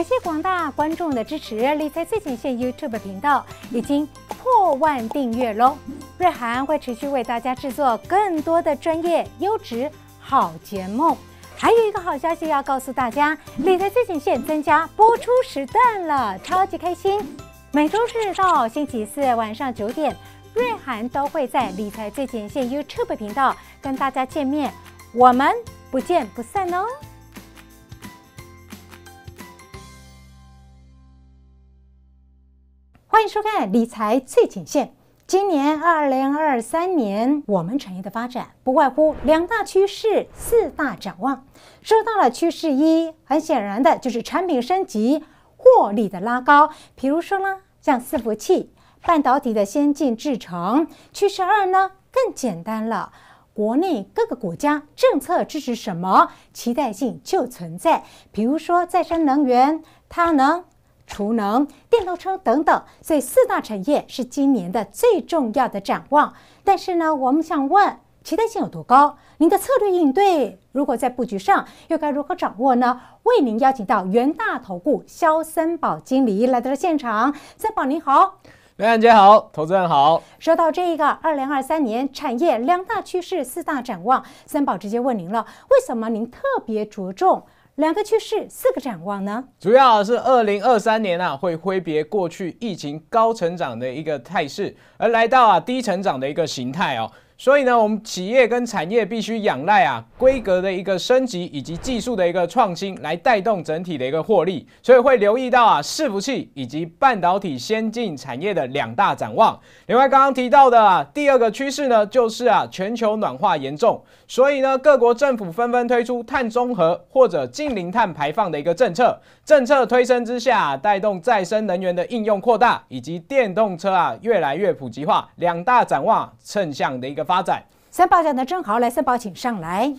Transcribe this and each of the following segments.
感谢广大观众的支持，理财最前线 YouTube 频道已经破万订阅喽！瑞涵会持续为大家制作更多的专业、优质好节目。还有一个好消息要告诉大家，理财最前线增加播出时段了，超级开心！每周四到星期四晚上九点，瑞涵都会在理财最前线 YouTube 频道跟大家见面，我们不见不散哦！欢迎收看《理财最前线》。今年二零二三年，我们产业的发展不外乎两大趋势、四大展望。说到了趋势一，很显然的就是产品升级、获利的拉高。比如说呢，像伺服器、半导体的先进制成。趋势二呢，更简单了，国内各个国家政策支持什么，期待性就存在。比如说，再生能源，太阳能。储能、电动车等等，所以四大产业是今年的最重要的展望。但是呢，我们想问，期待性有多高？您的策略应对，如果在布局上又该如何掌握呢？为您邀请到元大投顾肖森宝经理来到了现场。森宝您好，主持姐好，投资人好。说到这个二零二三年产业两大趋势、四大展望，森宝直接问您了，为什么您特别着重？两个趋势，四个展望呢？主要是二零二三年啊，会挥别过去疫情高成长的一个态势，而来到啊低成长的一个形态哦。所以呢，我们企业跟产业必须仰赖啊规格的一个升级以及技术的一个创新来带动整体的一个获利。所以会留意到啊，伺服器以及半导体先进产业的两大展望。另外，刚刚提到的啊第二个趋势呢，就是啊全球暖化严重。所以呢，各国政府纷纷推出碳中和或者近零碳排放的一个政策，政策推升之下，带动再生能源的应用扩大，以及电动车啊越来越普及化，两大展望正向的一个发展。三宝讲的正好，来，三宝请上来。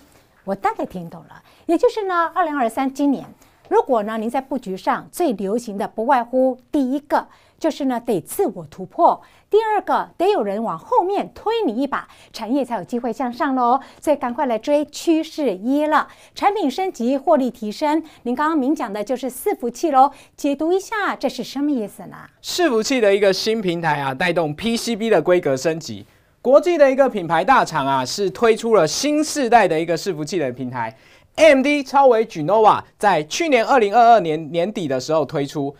我大概听懂了，也就是呢，二零二三今年，如果呢您在布局上最流行的，不外乎第一个。就是呢，得自我突破；第二个，得有人往后面推你一把，产业才有机会向上喽。所以，赶快来追趋势一了，产品升级，获利提升。您刚刚明讲的就是伺服器喽，解读一下这是什么意思呢？伺服器的一个新平台啊，带动 PCB 的规格升级。国际的一个品牌大厂啊，是推出了新世代的一个伺服器的平台，MD 超微 g e n o v a 在去年二零二二年年底的时候推出。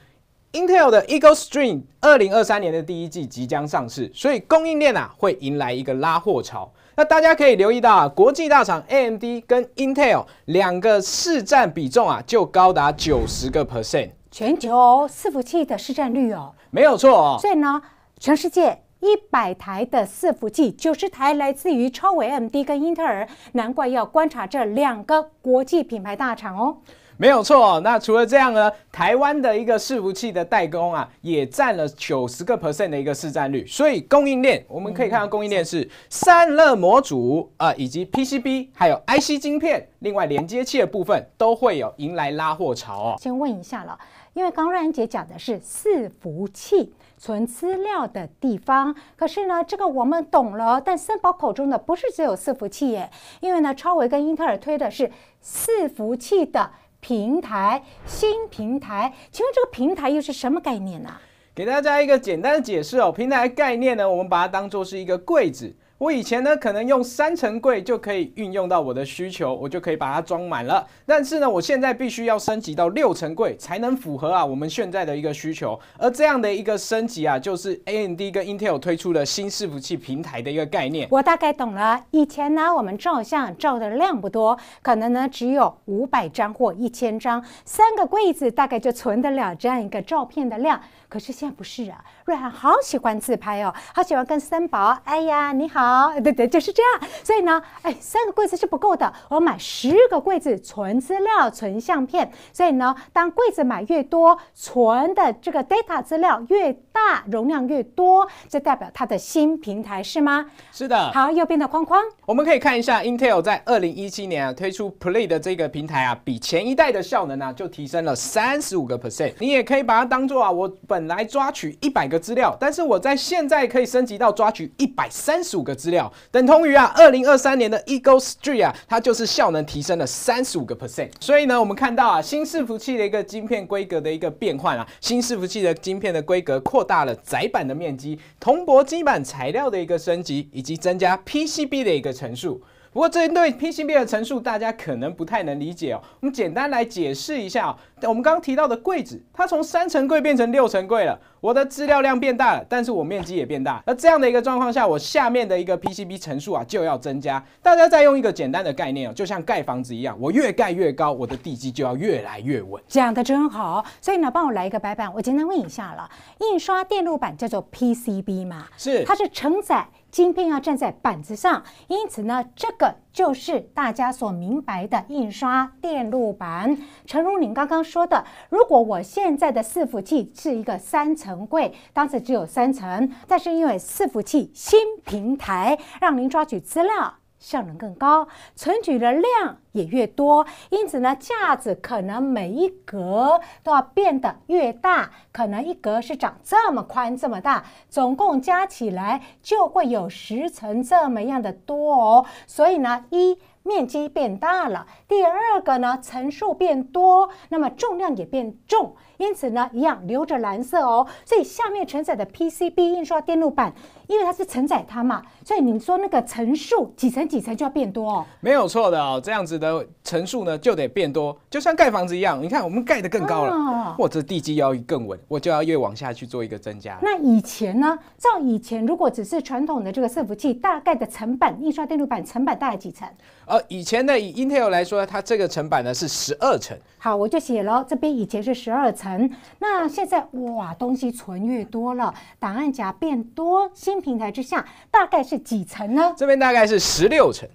Intel 的 Eagle Stream 二零二三年的第一季即将上市，所以供应链啊会迎来一个拉货潮。那大家可以留意到啊，国际大厂 AMD 跟 Intel 两个市占比重啊就高达九十个 percent，全球伺服器的市占率哦，没有错哦。所以呢，全世界一百台的伺服器，九十台来自于超微 AMD 跟英特尔，难怪要观察这两个国际品牌大厂哦。没有错那除了这样呢？台湾的一个伺服器的代工啊，也占了九十个 percent 的一个市占率，所以供应链我们可以看到供应链是散热模组啊，以及 PCB，还有 IC 晶片，另外连接器的部分都会有迎来拉货潮。先问一下了，因为刚瑞安姐讲的是伺服器存资料的地方，可是呢，这个我们懂了，但森宝口中的不是只有伺服器耶，因为呢，超维跟英特尔推的是伺服器的。平台，新平台，请问这个平台又是什么概念呢？给大家一个简单的解释哦，平台概念呢，我们把它当做是一个柜子。我以前呢，可能用三层柜就可以运用到我的需求，我就可以把它装满了。但是呢，我现在必须要升级到六层柜才能符合啊我们现在的一个需求。而这样的一个升级啊，就是 AMD 跟 Intel 推出的新伺服器平台的一个概念。我大概懂了。以前呢，我们照相照的量不多，可能呢只有五百张或一千张，三个柜子大概就存得了这样一个照片的量。可是现在不是啊，瑞涵好喜欢自拍哦，好喜欢跟森宝。哎呀，你好。好，对对，就是这样。所以呢，哎，三个柜子是不够的，我买十个柜子存资料、存相片。所以呢，当柜子买越多，存的这个 data 资料越大，容量越多，这代表它的新平台是吗？是的。好，右边的框框，我们可以看一下 Intel 在二零一七年啊推出 Play 的这个平台啊，比前一代的效能啊就提升了三十五个 percent。你也可以把它当做啊，我本来抓取一百个资料，但是我在现在可以升级到抓取一百三十五个。资料等同于啊，二零二三年的 Eagle Street 啊，它就是效能提升了三十五个 percent。所以呢，我们看到啊，新伺服器的一个晶片规格的一个变换啊，新伺服器的晶片的规格扩大了窄板的面积，铜箔基板材料的一个升级，以及增加 PCB 的一个层数。不过针对 PCB 的层数大家可能不太能理解哦，我们简单来解释一下。我们刚提到的柜子，它从三层柜变成六层柜了。我的资料量变大了，但是我面积也变大。那这样的一个状况下，我下面的一个 PCB 层数啊就要增加。大家再用一个简单的概念哦，就像盖房子一样，我越盖越高，我的地基就要越来越稳。讲的真好，所以呢，帮我来一个白板。我简单问一下了，印刷电路板叫做 PCB 吗？是，它是承载晶片要站在板子上，因此呢，这个。就是大家所明白的印刷电路板。诚如您刚刚说的，如果我现在的伺服器是一个三层柜，当时只有三层，但是因为伺服器新平台，让您抓取资料。效能更高，存取的量也越多，因此呢，架子可能每一格都要变得越大，可能一格是长这么宽这么大，总共加起来就会有十层这么样的多哦。所以呢，一面积变大了，第二个呢，层数变多，那么重量也变重。因此呢，一样留着蓝色哦，所以下面承载的 PCB 印刷电路板，因为它是承载它嘛，所以你说那个层数几层几层就要变多哦，没有错的哦，这样子的层数呢就得变多，就像盖房子一样，你看我们盖的更高了，或者地基要更稳，我就要越往下去做一个增加。那以前呢？照以前，如果只是传统的这个伺服器，大概的成本印刷电路板成本大概几层？呃，以前呢，以 Intel 来说，它这个成本呢是十二层。好，我就写了这边以前是十二层。那现在哇，东西存越多了，档案夹变多，新平台之下大概是几层呢？这边大概是十六层，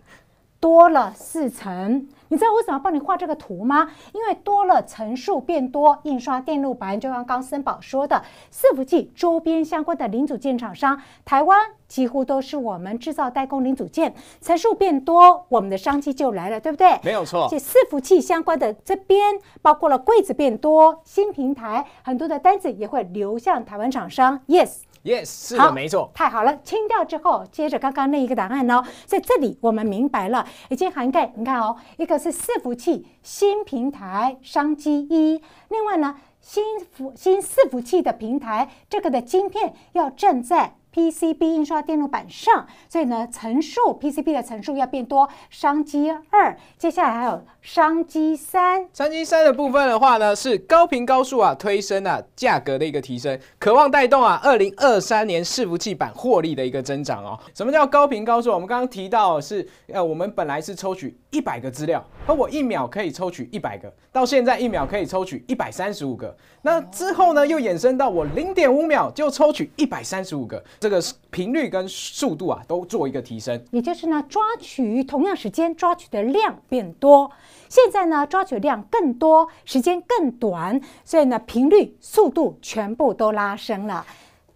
多了四层。你知道我怎么帮你画这个图吗？因为多了层数变多，印刷电路板就像刚森宝说的，伺服器周边相关的零组件厂商，台湾几乎都是我们制造代工零组件。层数变多，我们的商机就来了，对不对？没有错。这伺服器相关的这边，包括了柜子变多，新平台很多的单子也会流向台湾厂商。Yes。Yes，是的，没错，太好了。清掉之后，接着刚刚那一个答案哦，在这里我们明白了，已经涵盖。你看哦，一个是伺服器新平台商机一，另外呢，新服新伺服器的平台，这个的晶片要正在 PCB 印刷电路板上，所以呢，层数 PCB 的层数要变多，商机二。接下来还有。商机三，商机三的部分的话呢，是高频高速啊，推升啊价格的一个提升，渴望带动啊二零二三年伺服器版获利的一个增长哦。什么叫高频高速？我们刚刚提到是呃，我们本来是抽取一百个资料，而我一秒可以抽取一百个，到现在一秒可以抽取一百三十五个，那之后呢又衍生到我零点五秒就抽取一百三十五个，这个频率跟速度啊都做一个提升，也就是呢抓取同样时间抓取的量变多。现在呢，抓取量更多，时间更短，所以呢，频率、速度全部都拉升了。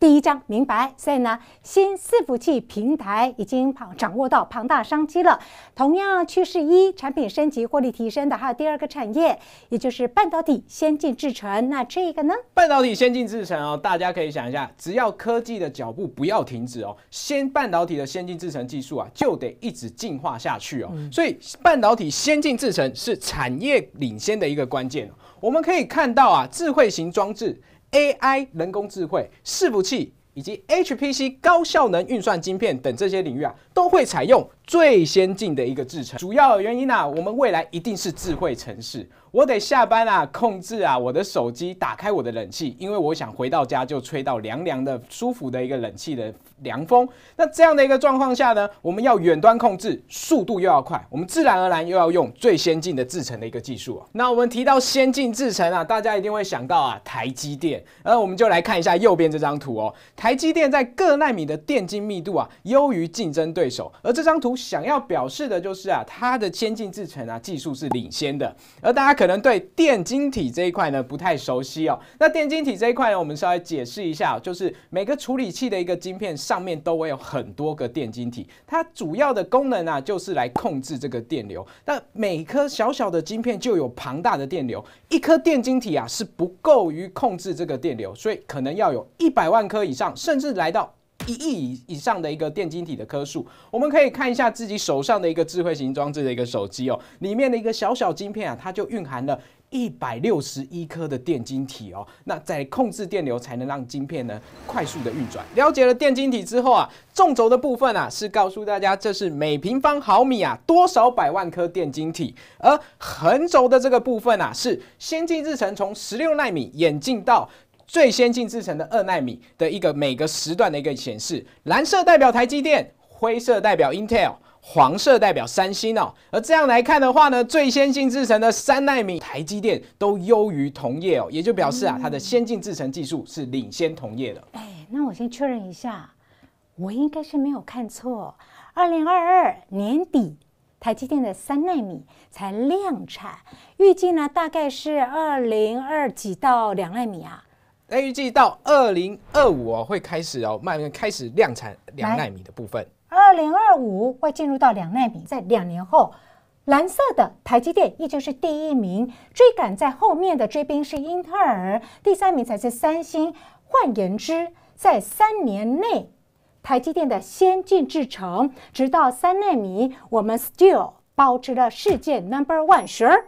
第一章明白，所以呢，新伺服器平台已经掌掌握到庞大商机了。同样趋势一，产品升级获利提升的，还有第二个产业，也就是半导体先进制程。那这个呢？半导体先进制程哦，大家可以想一下，只要科技的脚步不要停止哦，先半导体的先进制程技术啊，就得一直进化下去哦。所以，半导体先进制程是产业领先的一个关键。我们可以看到啊，智慧型装置。AI、人工智慧、伺服器以及 HPC 高效能运算晶片等这些领域啊，都会采用最先进的一个制成。主要原因啊，我们未来一定是智慧城市。我得下班啊，控制啊我的手机，打开我的冷气，因为我想回到家就吹到凉凉的、舒服的一个冷气的。凉风，那这样的一个状况下呢，我们要远端控制，速度又要快，我们自然而然又要用最先进的制成的一个技术啊。那我们提到先进制成啊，大家一定会想到啊，台积电。而我们就来看一下右边这张图哦，台积电在各纳米的电晶密度啊，优于竞争对手。而这张图想要表示的就是啊，它的先进制成啊，技术是领先的。而大家可能对电晶体这一块呢不太熟悉哦。那电晶体这一块呢，我们稍微解释一下，就是每个处理器的一个晶片。上面都会有很多个电晶体，它主要的功能啊，就是来控制这个电流。那每颗小小的晶片就有庞大的电流，一颗电晶体啊是不够于控制这个电流，所以可能要有一百万颗以上，甚至来到一亿以以上的一个电晶体的颗数。我们可以看一下自己手上的一个智慧型装置的一个手机哦，里面的一个小小晶片啊，它就蕴含了。一百六十一颗的电晶体哦，那在控制电流才能让晶片呢快速的运转。了解了电晶体之后啊，纵轴的部分啊是告诉大家这是每平方毫米啊多少百万颗电晶体，而横轴的这个部分啊是先进制程从十六纳米演进到最先进制程的二纳米的一个每个时段的一个显示，蓝色代表台积电，灰色代表 Intel。黄色代表三星哦，而这样来看的话呢，最先进制程的三纳米台积电都优于同业哦，也就表示啊，它的先进制程技术是领先同业的。哎，那我先确认一下，我应该是没有看错，二零二二年底台积电的三纳米才量产，预计呢大概是二零二几到两纳米啊？那预计到二零二五哦会开始哦，慢慢开始量产两纳米的部分。二零二五会进入到两纳米，在两年后，蓝色的台积电依旧是第一名，追赶在后面的追兵是英特尔，第三名才是三星。换言之，在三年内，台积电的先进制程直到三纳米，我们 still 保持了世界 number one e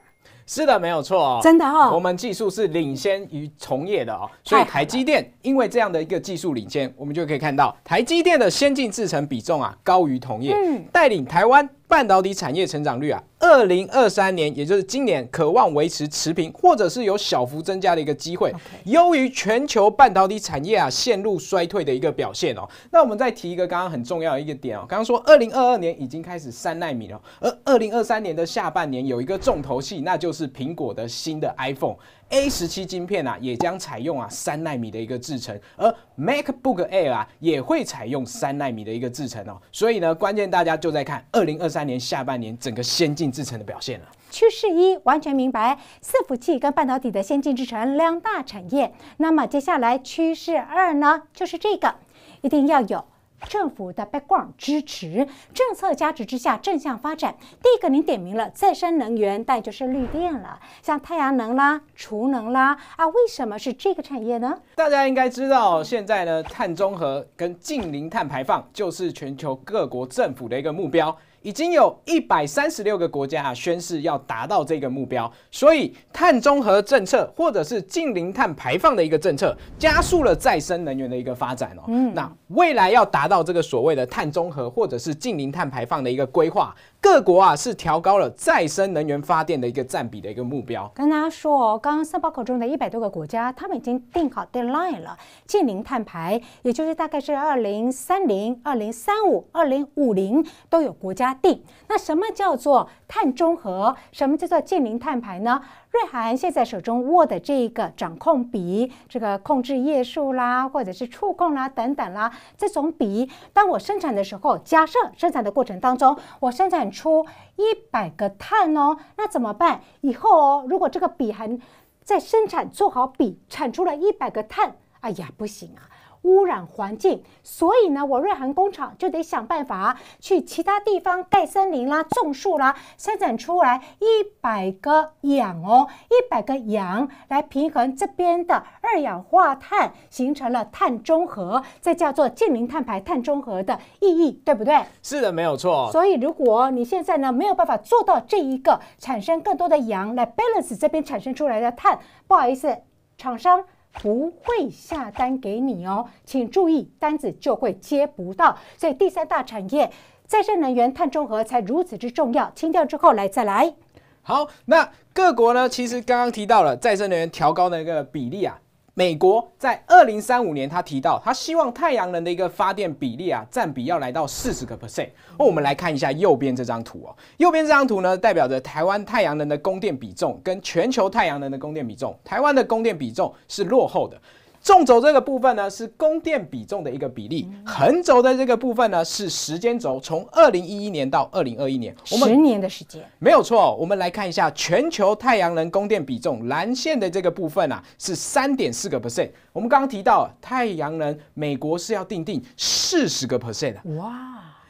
是的，没有错哦，真的哈，我们技术是领先于同业的哦，所以台积电因为这样的一个技术领先，我们就可以看到台积电的先进制程比重啊高于同业，带领台湾半导体产业成长率啊。二零二三年，也就是今年，渴望维持持平，或者是有小幅增加的一个机会。优于全球半导体产业啊陷入衰退的一个表现哦，那我们再提一个刚刚很重要的一个点哦，刚刚说二零二二年已经开始三纳米了，而二零二三年的下半年有一个重头戏，那就是苹果的新的 iPhone。A 十七晶片啊，也将采用啊三纳米的一个制程，而 MacBook Air 啊也会采用三纳米的一个制程哦。所以呢，关键大家就在看二零二三年下半年整个先进制程的表现了。趋势一完全明白，伺服器跟半导体的先进制程两大产业。那么接下来趋势二呢，就是这个一定要有。政府的 background 支持政策加持之下，正向发展。第一个，您点名了再生能源，但就是绿电了，像太阳能啦、储能啦啊，为什么是这个产业呢？大家应该知道，现在呢，碳中和跟近零碳排放就是全球各国政府的一个目标。已经有一百三十六个国家宣誓要达到这个目标，所以碳中和政策或者是近零碳排放的一个政策，加速了再生能源的一个发展哦。那未来要达到这个所谓的碳中和或者是近零碳排放的一个规划。各国啊是调高了再生能源发电的一个占比的一个目标。跟大家说哦，刚刚三报口中的一百多个国家，他们已经定好 deadline 了，近零碳排，也就是大概是二零三零、二零三五、二零五零都有国家定。那什么叫做碳中和？什么叫做近零碳排呢？瑞涵现在手中握的这一个掌控笔，这个控制页数啦，或者是触控啦，等等啦，这种笔，当我生产的时候，假设生产的过程当中，我生产出一百个碳哦，那怎么办？以后哦，如果这个笔还在生产，做好笔，产出了一百个碳，哎呀，不行啊。污染环境，所以呢，我瑞涵工厂就得想办法去其他地方盖森林啦、种树啦，生产出来一百个氧哦，一百个氧来平衡这边的二氧化碳，形成了碳中和，这叫做建零碳排碳中和的意义，对不对？是的，没有错。所以如果你现在呢没有办法做到这一个产生更多的氧来 balance 这边产生出来的碳，不好意思，厂商。不会下单给你哦，请注意，单子就会接不到。所以，第三大产业，再生能源碳中和才如此之重要。清掉之后来再来。好，那各国呢？其实刚刚提到了再生能源调高的一个比例啊。美国在二零三五年，他提到他希望太阳能的一个发电比例啊，占比要来到四十个 percent。那我们来看一下右边这张图哦，右边这张图呢，代表着台湾太阳能的供电比重跟全球太阳能的供电比重，台湾的供电比重是落后的。纵轴这个部分呢是供电比重的一个比例，横轴的这个部分呢是时间轴，从二零一一年到二零二一年，十年的时间没有错。我们来看一下全球太阳能供电比重，蓝线的这个部分啊是三点四个 percent。我们刚刚提到太阳能，美国是要定定四十个 percent 的哇。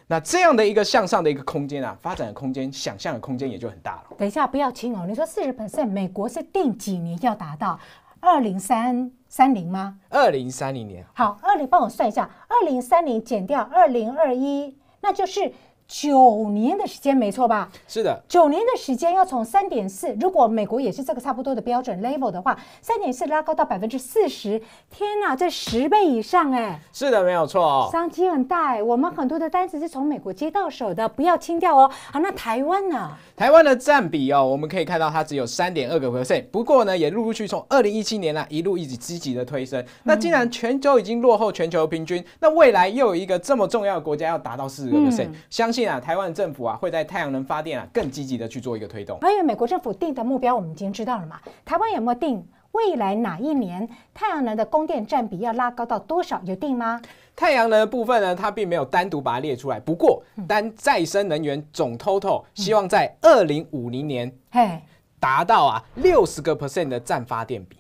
那这样的一个向上的一个空间啊，发展的空间，想象的空间也就很大了。等一下不要轻哦，你说四十 percent，美国是定几年要达到二零三？三零吗？二零三零年。好，二零帮我算一下，二零三零减掉二零二一，那就是。九年的时间，没错吧？是的，九年的时间要从三点四，如果美国也是这个差不多的标准 level 的话，三点四拉高到百分之四十，天哪，这十倍以上哎！是的，没有错，商机很大哎。我们很多的单子是从美国接到手的，不要清掉哦。好，那台湾呢？台湾的占比哦，我们可以看到它只有三点二个 percent，不过呢，也陆陆续从二零一七年呢一路一直积极的推升。那既然全球已经落后全球平均，那未来又有一个这么重要的国家要达到四十个 percent，相信。台湾政府啊，会在太阳能发电啊更积极的去做一个推动。关于美国政府定的目标，我们已经知道了嘛？台湾有没有定未来哪一年太阳能的供电占比要拉高到多少？有定吗？太阳能的部分呢，它并没有单独把它列出来。不过，单再生能源总 total 希望在二零五零年，嘿，达到啊六十个 percent 的占发电比。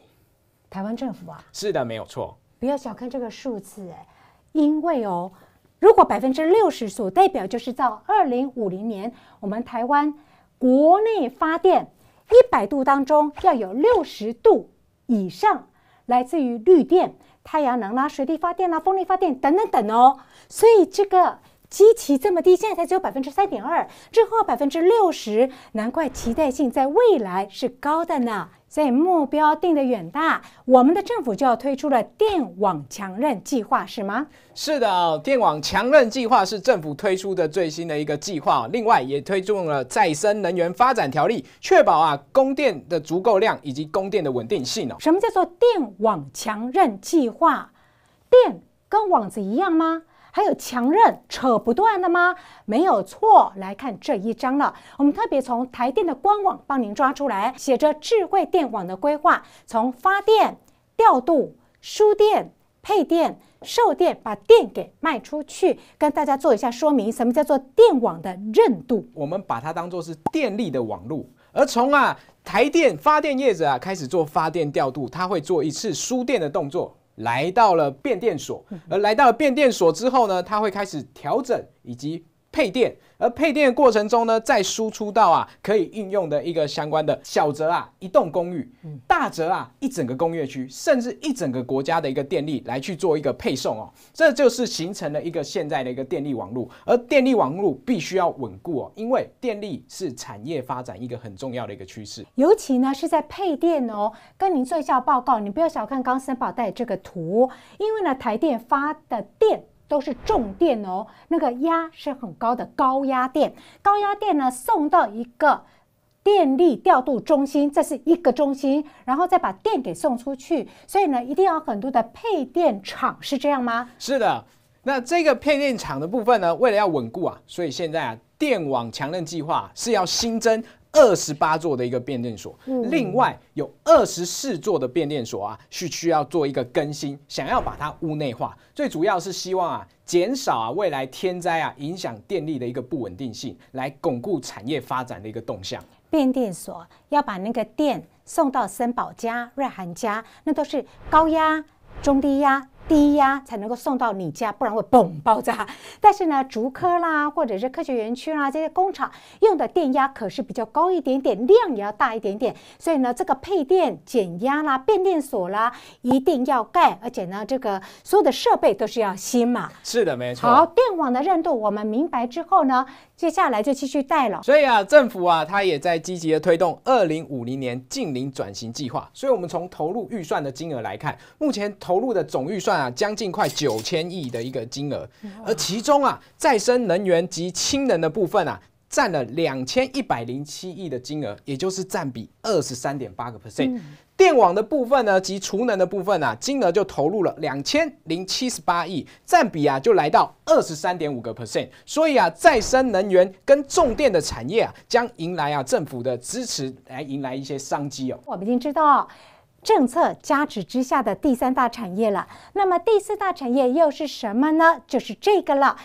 台湾政府啊，是的，没有错。不要小看这个数字，哎，因为哦。如果百分之六十所代表，就是到二零五零年，我们台湾国内发电一百度当中，要有六十度以上来自于绿电，太阳能啦、水力发电啦、风力发电等等等哦。所以这个。基期这么低，现在才只有百分之三点二，之后百分之六十，难怪期待性在未来是高的呢。所以目标定得远大，我们的政府就要推出了电网强韧计划，是吗？是的电网强韧计划是政府推出的最新的一个计划，另外也推动了再生能源发展条例，确保啊供电的足够量以及供电的稳定性哦。什么叫做电网强韧计划？电跟网子一样吗？还有强韧扯不断的吗？没有错，来看这一章了。我们特别从台电的官网帮您抓出来，写着智慧电网的规划，从发电、调度、输电、配电、售电，把电给卖出去。跟大家做一下说明，什么叫做电网的韧度？我们把它当做是电力的网路，而从啊台电发电业者啊开始做发电调度，它会做一次输电的动作。来到了变电所，而来到了变电所之后呢，它会开始调整以及配电。而配电的过程中呢，再输出到啊可以运用的一个相关的小则啊一栋公寓，大则啊一整个工业区，甚至一整个国家的一个电力来去做一个配送哦，这就是形成了一个现在的一个电力网络。而电力网络必须要稳固哦，因为电力是产业发展一个很重要的一个趋势，尤其呢是在配电哦。跟您做一下报告，你不要小看刚森宝带这个图，因为呢台电发的电。都是重电哦，那个压是很高的高压电，高压电呢送到一个电力调度中心，这是一个中心，然后再把电给送出去，所以呢，一定要很多的配电厂是这样吗？是的，那这个配电厂的部分呢，为了要稳固啊，所以现在啊，电网强韧计划是要新增。二十八座的一个变电所，另外有二十四座的变电所啊，是需要做一个更新，想要把它屋内化，最主要是希望啊，减少啊未来天灾啊影响电力的一个不稳定性，来巩固产业发展的一个动向。变电所要把那个电送到森宝家、瑞涵家，那都是高压、中低压。低压才能够送到你家，不然会嘣爆炸。但是呢，竹科啦，或者是科学园区啦，这些工厂用的电压可是比较高一点点，量也要大一点点。所以呢，这个配电、减压啦、变电所啦，一定要盖。而且呢，这个所有的设备都是要新嘛。是的，没错。好，电网的韧度，我们明白之后呢？接下来就继续带了，所以啊，政府啊，他也在积极的推动二零五零年近零转型计划。所以，我们从投入预算的金额来看，目前投入的总预算啊，将近快九千亿的一个金额，而其中啊，再生能源及氢能的部分啊，占了两千一百零七亿的金额，也就是占比二十三点八个 percent。电网的部分呢，及储能的部分啊，金额就投入了两千零七十八亿，占比啊就来到二十三点五个 percent。所以啊，再生能源跟重电的产业啊，将迎来啊政府的支持，来迎来一些商机哦。我们已经知道政策加持之下的第三大产业了，那么第四大产业又是什么呢？就是这个了。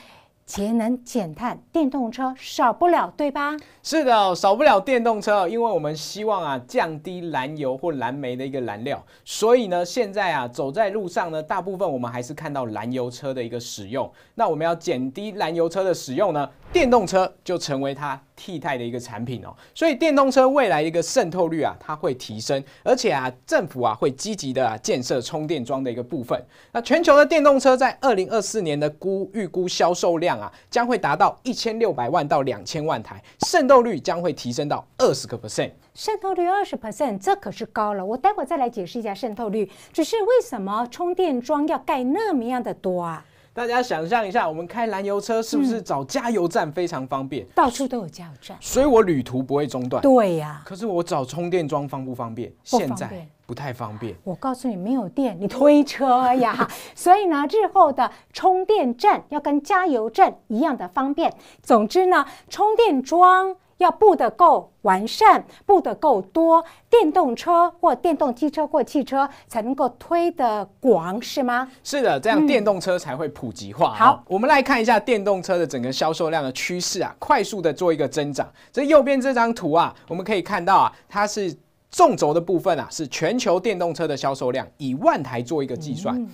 节能减碳，电动车少不了，对吧？是的，少不了电动车，因为我们希望啊降低燃油或燃煤的一个燃料，所以呢，现在啊走在路上呢，大部分我们还是看到燃油车的一个使用。那我们要减低燃油车的使用呢？电动车就成为它替代的一个产品哦，所以电动车未来一个渗透率啊，它会提升，而且啊，政府啊会积极的啊建设充电桩的一个部分。那全球的电动车在二零二四年的估预估销售量啊，将会达到一千六百万到两千万台，渗透率将会提升到二十个 percent。渗透率二十 percent，这可是高了。我待会再来解释一下渗透率。只是为什么充电桩要盖那么样的多啊？大家想象一下，我们开燃油车是不是找加油站非常方便？到处都有加油站，所以我旅途不会中断。对呀，可是我找充电桩方不方便？现在不太方便。我告诉你，没有电，你推车呀。所以呢，日后的充电站要跟加油站一样的方便。总之呢，充电桩。要布得够完善，布得够多，电动车或电动机车或汽车才能够推得广，是吗？是的，这样电动车才会普及化。好，我们来看一下电动车的整个销售量的趋势啊，快速的做一个增长。这右边这张图啊，我们可以看到啊，它是纵轴的部分啊，是全球电动车的销售量，以万台做一个计算。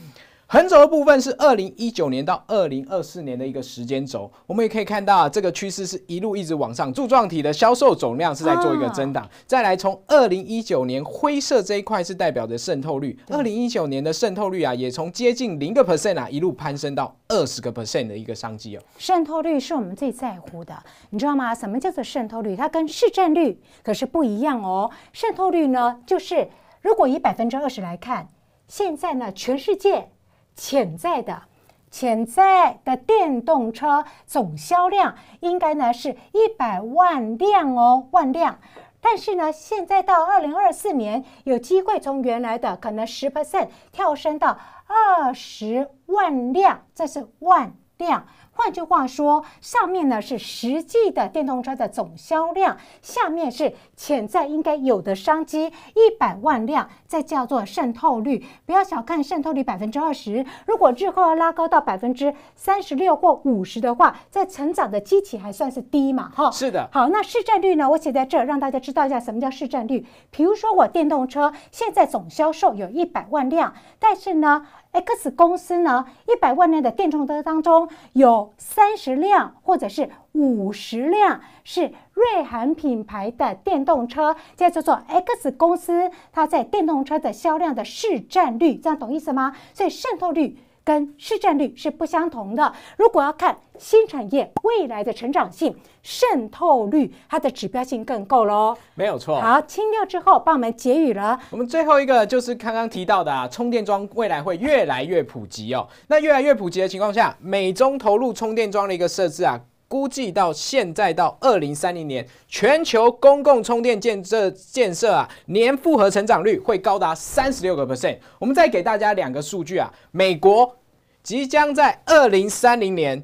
横轴的部分是二零一九年到二零二四年的一个时间轴，我们也可以看到啊，这个趋势是一路一直往上。柱状体的销售总量是在做一个增长。再来，从二零一九年灰色这一块是代表着渗透率，二零一九年的渗透率啊，也从接近零个 percent 啊，一路攀升到二十个 percent 的一个商机哦。渗透率是我们最在乎的，你知道吗？什么叫做渗透率？它跟市占率可是不一样哦。渗透率呢，就是如果以百分之二十来看，现在呢，全世界。潜在的、潜在的电动车总销量应该呢是一百万辆哦，万辆。但是呢，现在到二零二四年，有机会从原来的可能十 percent 跳升到二十万辆，这是万辆。换句话说，上面呢是实际的电动车的总销量，下面是潜在应该有的商机，一百万辆，再叫做渗透率。不要小看渗透率百分之二十，如果日后要拉高到百分之三十六或五十的话，在成长的机体还算是低嘛？哈，是的。好，那市占率呢？我写在这，让大家知道一下什么叫市占率。比如说，我电动车现在总销售有一百万辆，但是呢。X 公司呢，一百万辆的电动车当中，有三十辆或者是五十辆是瑞韩品牌的电动车。接着做 x 公司它在电动车的销量的市占率，这样懂意思吗？所以渗透率。跟市占率是不相同的。如果要看新产业未来的成长性、渗透率，它的指标性更够喽。没有错。好，清掉之后帮我们结语了。我们最后一个就是刚刚提到的啊，充电桩未来会越来越普及哦。那越来越普及的情况下，美中投入充电桩的一个设置啊。估计到现在到二零三零年，全球公共充电建设建设啊，年复合成长率会高达三十六个 percent。我们再给大家两个数据啊，美国即将在二零三零年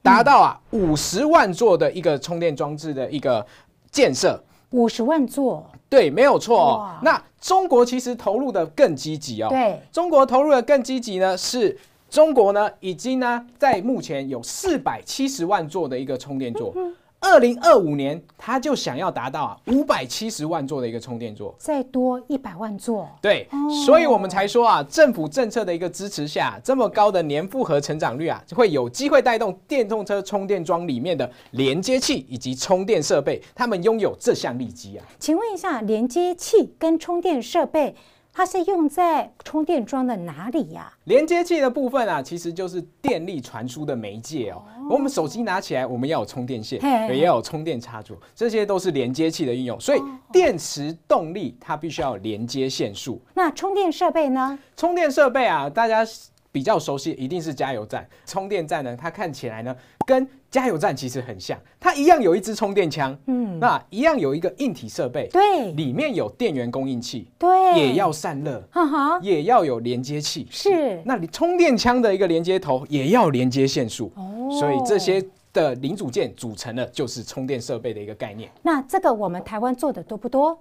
达到啊五十万座的一个充电装置的一个建设，五十万座，对，没有错哦。那中国其实投入的更积极哦，对，中国投入的更积极呢是。中国呢，已经呢，在目前有四百七十万座的一个充电座，二零二五年它就想要达到啊五百七十万座的一个充电座，再多一百万座。对，所以我们才说啊，政府政策的一个支持下，这么高的年复合成长率啊，会有机会带动电动车充电桩里面的连接器以及充电设备，他们拥有这项利基啊。请问一下，连接器跟充电设备。它是用在充电桩的哪里呀？连接器的部分啊，其实就是电力传输的媒介哦。我们手机拿起来，我们要有充电线，也要有充电插座，这些都是连接器的应用。所以电池动力它必须要连接线束。那充电设备呢？充电设备啊，大家比较熟悉一定是加油站、充电站呢。它看起来呢，跟加油站其实很像，它一样有一支充电枪，嗯，那一样有一个硬体设备，对，里面有电源供应器，对，也要散热，哈哈，也要有连接器，是。那你充电枪的一个连接头也要连接线束，哦，所以这些的零组件组成的，就是充电设备的一个概念。那这个我们台湾做的多不多？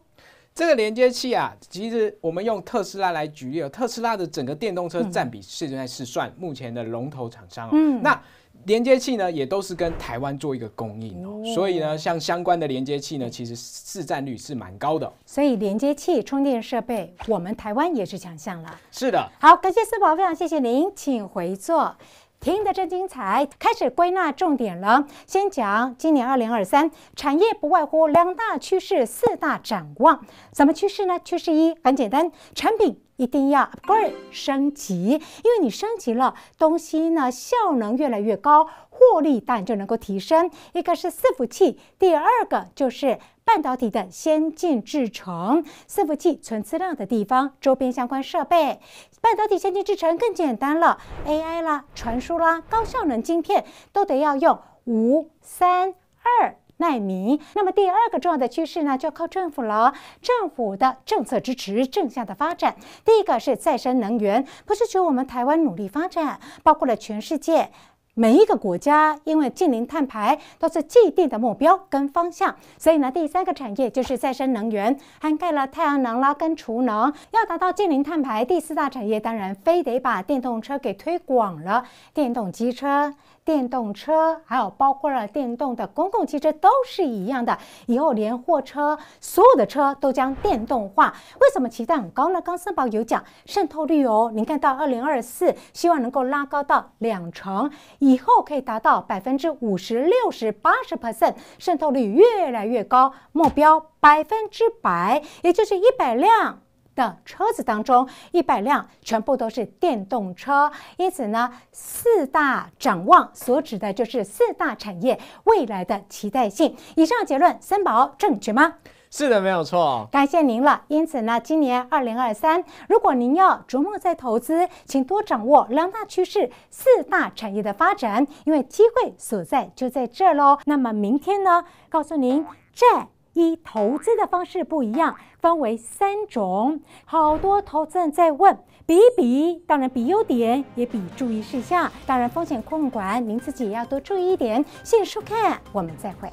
这个连接器啊，其实我们用特斯拉来举例，特斯拉的整个电动车占比现在是算目前的龙头厂商，嗯，那。连接器呢，也都是跟台湾做一个供应哦，所以呢，像相关的连接器呢，其实市占率是蛮高的。所以连接器、充电设备，我们台湾也是强项了。是的，好，感谢四宝非常谢谢您，请回座。听得真精彩，开始归纳重点了。先讲今年二零二三产业不外乎两大趋势、四大展望。什么趋势呢？趋势一很简单，产品一定要 upgrade 升级，因为你升级了东西呢，效能越来越高，获利当然就能够提升。一个是伺服器，第二个就是。半导体的先进制程，伺服器存资料的地方，周边相关设备，半导体先进制程更简单了，AI 啦，传输啦，高效能晶片都得要用五三二纳米。那么第二个重要的趋势呢，就要靠政府了，政府的政策支持，正向的发展。第一个是再生能源，不是只有我们台湾努力发展，包括了全世界。每一个国家因为近零碳排都是既定的目标跟方向，所以呢，第三个产业就是再生能源，涵盖了太阳能啦跟储能。要达到近零碳排，第四大产业当然非得把电动车给推广了，电动机车。电动车，还有包括了电动的公共汽车，都是一样的。以后连货车，所有的车都将电动化。为什么期待很高呢？刚森宝有讲渗透率哦。您看到二零二四，希望能够拉高到两成，以后可以达到百分之五十六十八十 percent，渗透率越来越高，目标百分之百，也就是一百辆。的车子当中，一百辆全部都是电动车，因此呢，四大展望所指的就是四大产业未来的期待性。以上结论，森宝正确吗？是的，没有错。感谢您了。因此呢，今年二零二三，如果您要琢磨在投资，请多掌握两大趋势、四大产业的发展，因为机会所在就在这喽。那么明天呢，告诉您债。一投资的方式不一样，分为三种。好多投资人在问，比一比，当然比优点也比，注意事项，当然风险控管，您自己也要多注意一点。谢谢收看，我们再会。